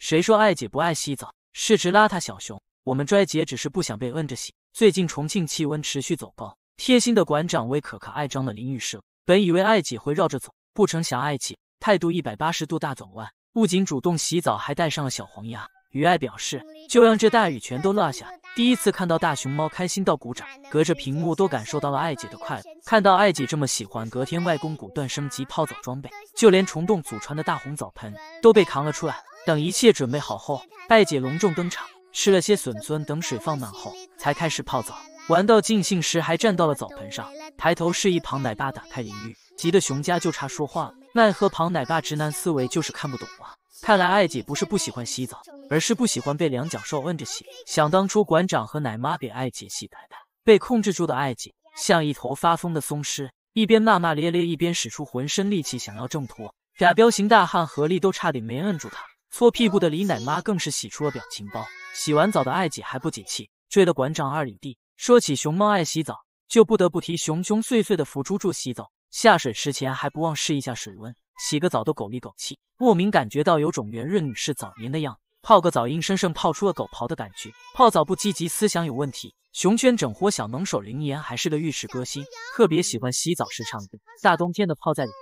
谁说爱姐不爱洗澡？是直邋遢小熊。我们拽姐只是不想被摁着洗。最近重庆气温持续走高，贴心的馆长为可可爱装了淋浴室。本以为爱姐会绕着走，不成想爱姐态度一百八十度大转弯，不仅主动洗澡，还带上了小黄鸭。于爱表示，就让这大雨全都落下。第一次看到大熊猫开心到鼓掌，隔着屏幕都感受到了爱姐的快乐。看到爱姐这么喜欢，隔天外公果断升级泡澡装备，就连虫洞祖传的大红澡盆都被扛了出来。等一切准备好后，艾姐隆重登场，吃了些笋尊等水放满后才开始泡澡。玩到尽兴时，还站到了澡盆上，抬头示意庞奶爸打开淋浴，急得熊家就差说话了。奈何庞奶爸直男思维就是看不懂啊！看来艾姐不是不喜欢洗澡，而是不喜欢被两脚兽摁着洗。想当初馆长和奶妈给艾姐洗白白，被控制住的艾姐像一头发疯的松狮，一边骂骂咧咧，一边使出浑身力气想要挣脱，俩彪形大汉合力都差点没摁住他。搓屁股的李奶妈更是洗出了表情包。洗完澡的艾姐还不解气，追了馆长二里地。说起熊猫爱洗澡，就不得不提熊熊碎碎的福猪猪洗澡。下水池前还不忘试一下水温，洗个澡都狗里狗气，莫名感觉到有种圆润女士早年的样子。泡个澡硬生生泡出了狗刨的感觉。泡澡不积极，思想有问题。熊圈整活小能手林岩还是个浴室歌星，特别喜欢洗澡时唱歌。大冬天的泡在里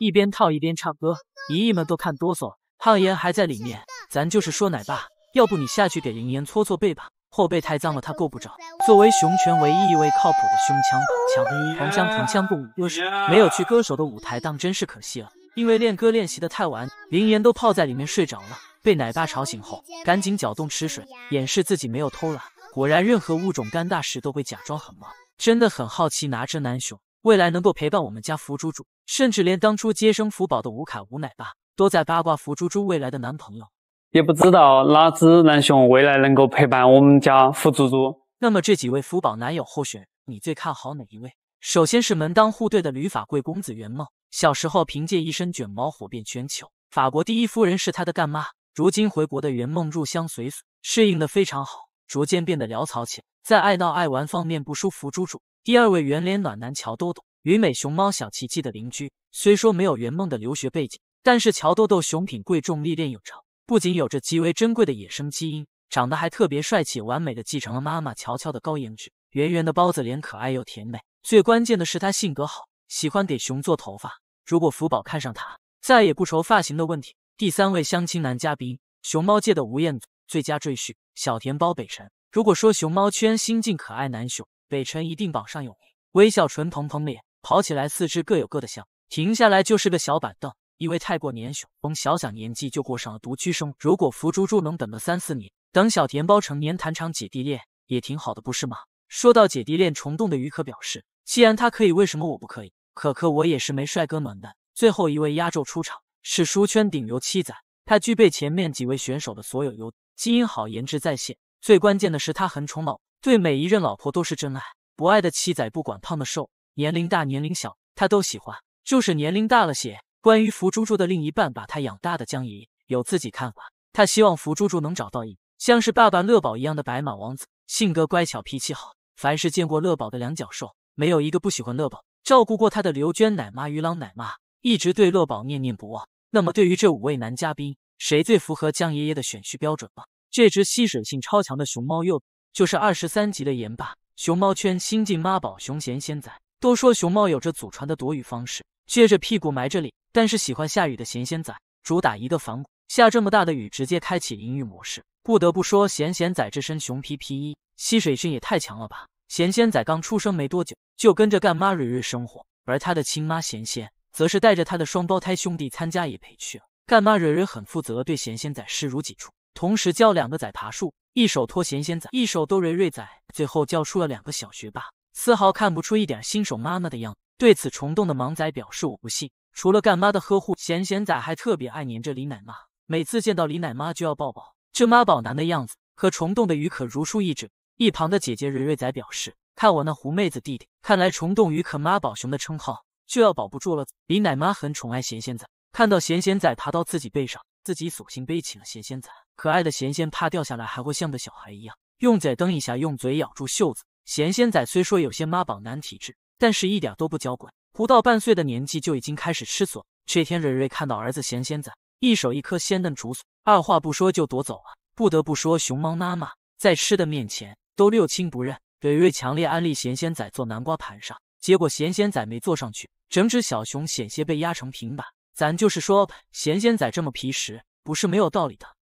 一边套一边唱歌，姨姨们都看哆嗦。胖爷还在里面，咱就是说奶爸，要不你下去给林岩搓搓背吧，后背太脏了，他够不着。作为熊拳唯一一位靠谱的胸枪，枪同乡同乡不语，没有去歌手的舞台，当真是可惜了。因为练歌练习的太晚，林岩都泡在里面睡着了，被奶爸吵醒后，赶紧搅动池水，掩饰自己没有偷懒。果然，任何物种干大事都会假装很忙。真的很好奇，哪只男熊未来能够陪伴我们家福珠主，甚至连当初接生福宝的吴凯吴奶爸。多在八卦福猪猪未来的男朋友，也不知道哪只男熊未来能够陪伴我们家福猪猪。那么这几位福宝男友候选，你最看好哪一位？首先是门当户对的吕法贵公子圆梦，小时候凭借一身卷毛火遍全球，法国第一夫人是他的干妈。如今回国的圆梦入乡随俗，适应的非常好，逐渐变得潦草起来，在爱闹爱玩方面不输福猪猪。第二位圆脸暖男乔多多，与美熊猫小奇迹的邻居，虽说没有圆梦的留学背景。但是乔豆豆熊品贵重，历练有成，不仅有着极为珍贵的野生基因，长得还特别帅气，完美的继承了妈妈乔乔的高颜值，圆圆的包子脸，可爱又甜美。最关键的是他性格好，喜欢给熊做头发。如果福宝看上他，再也不愁发型的问题。第三位相亲男嘉宾，熊猫界的吴彦祖，最佳赘婿小甜包北辰。如果说熊猫圈新晋可爱男熊，北辰一定榜上有名。微笑唇，蓬蓬脸，跑起来四肢各有各的像，停下来就是个小板凳。因为太过年小，从小小年纪就过上了独居生活。如果福猪猪能等个三四年，等小田包成年谈场姐弟恋也挺好的，不是吗？说到姐弟恋，虫洞的鱼可表示，既然他可以，为什么我不可以？可可，我也是没帅哥暖的。最后一位压轴出场是书圈顶流七仔，他具备前面几位选手的所有优点，基因好，颜值在线，最关键的是他很宠老婆，对每一任老婆都是真爱，不爱的七仔不管胖的瘦，年龄大年龄小他都喜欢，就是年龄大了些。关于福猪猪的另一半，把他养大的江爷爷有自己看法。他希望福猪猪能找到一像是爸爸乐宝一样的白马王子，性格乖巧，脾气好。凡是见过乐宝的两脚兽，没有一个不喜欢乐宝。照顾过他的刘娟奶妈、于朗奶妈，一直对乐宝念念不忘。那么，对于这五位男嘉宾，谁最符合江爷爷的选婿标准呢？这只吸水性超强的熊猫幼，就是二十三级的岩爸熊猫圈新晋妈宝熊贤仙仔。都说熊猫有着祖传的躲雨方式，撅着屁股埋着脸。但是喜欢下雨的咸鲜仔主打一个反骨，下这么大的雨直接开启淋浴模式。不得不说，咸咸仔这身熊皮皮衣吸水性也太强了吧！咸鲜仔刚出生没多久，就跟着干妈蕊蕊生活，而他的亲妈咸鲜则是带着他的双胞胎兄弟参加野培去了。干妈蕊蕊很负责，对咸鲜仔视如己出，同时教两个仔爬树，一手托咸鲜仔，一手逗蕊蕊仔，最后教出了两个小学霸，丝毫看不出一点新手妈妈的样子。对此，虫洞的盲仔表示我不信。除了干妈的呵护，咸咸仔还特别爱黏着李奶妈。每次见到李奶妈就要抱抱，这妈宝男的样子和虫洞的鱼可如出一辙。一旁的姐姐蕊蕊仔表示：“看我那狐妹子弟弟，看来虫洞鱼可妈宝熊的称号就要保不住了。”李奶妈很宠爱咸咸仔，看到咸咸仔爬到自己背上，自己索性背起了咸咸仔。可爱的咸咸怕掉下来，还会像个小孩一样用嘴蹬一下，用嘴咬住袖子。咸咸仔虽说有些妈宝男体质，但是一点都不娇贵。不到半岁的年纪就已经开始吃笋。这天，蕊蕊看到儿子贤贤仔一手一颗鲜嫩竹笋，二话不说就夺走了。不得不说，熊猫妈妈在吃的面前都六亲不认。蕊蕊强烈安利贤贤仔坐南瓜盘上，结果贤贤仔没坐上去，整只小熊险些被压成平板。咱就是说，贤贤仔这么皮实不是没有道理的。